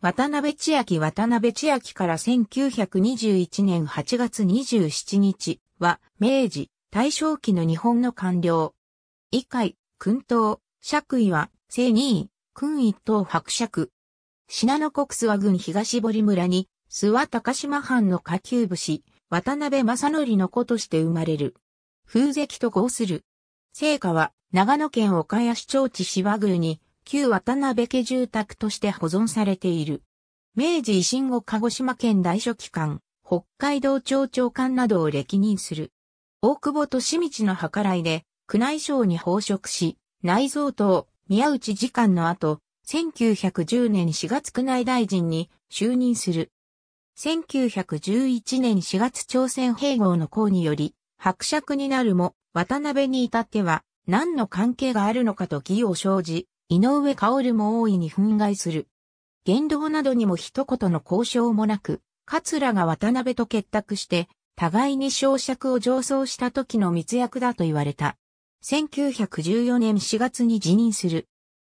渡辺千秋渡辺千秋から1921年8月27日は、明治、大正期の日本の官僚。以海、君東、爵位は、正二位、一等伯爵。信濃国諏訪郡東堀村に、諏訪高島藩の下級武士、渡辺正則の子として生まれる。風石と号する。聖火は、長野県岡谷市町地芝宮に、旧渡辺家住宅として保存されている。明治維新後鹿児島県大書記官、北海道庁長官などを歴任する。大久保利道の計らいで、宮内省に報職し、内蔵等。宮内次官の後、1910年4月宮内大臣に就任する。1911年4月朝鮮併合の功により、伯爵になるも、渡辺に至っては、何の関係があるのかと疑を生じ、井上薫も大いに憤慨する。言動などにも一言の交渉もなく、桂が渡辺と結託して、互いに小尺を上奏した時の密約だと言われた。1914年4月に辞任する。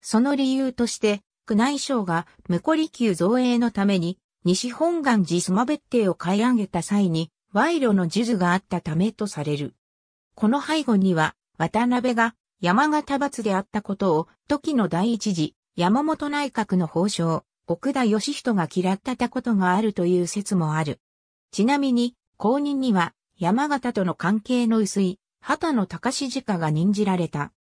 その理由として、宮内省が無孤利休造営のために、西本願寺スマ別邸を買い上げた際に、賄賂の呪図があったためとされる。この背後には、渡辺が山形伐であったことを、時の第一次、山本内閣の法相、奥田義人が嫌ったたことがあるという説もある。ちなみに、公認には、山形との関係の薄い、畑野隆家が任じられた。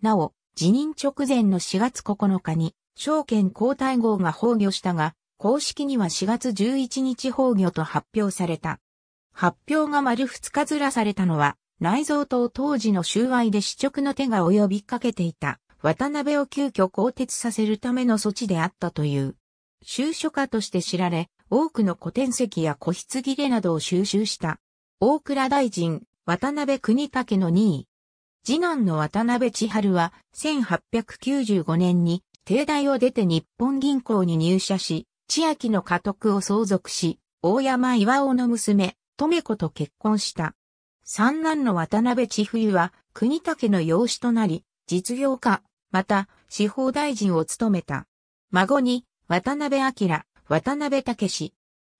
なお、辞任直前の4月9日に、証券交代号が崩御したが、公式には4月11日崩御と発表された。発表が丸2日ずらされたのは、内蔵と当時の収賄で失直の手が及びかけていた渡辺を急遽更迭させるための措置であったという。収書家として知られ、多くの古典籍や古筆切れなどを収集した。大倉大臣、渡辺国武の2位。次男の渡辺千春は、1895年に、帝大を出て日本銀行に入社し、千秋の家督を相続し、大山岩尾の娘、富子と結婚した。三男の渡辺千冬は国武の養子となり、実業家、また司法大臣を務めた。孫に渡辺明、渡辺武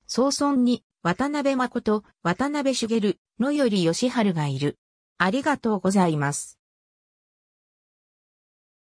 曾孫に渡辺誠、渡辺茂、野より義春がいる。ありがとうございます。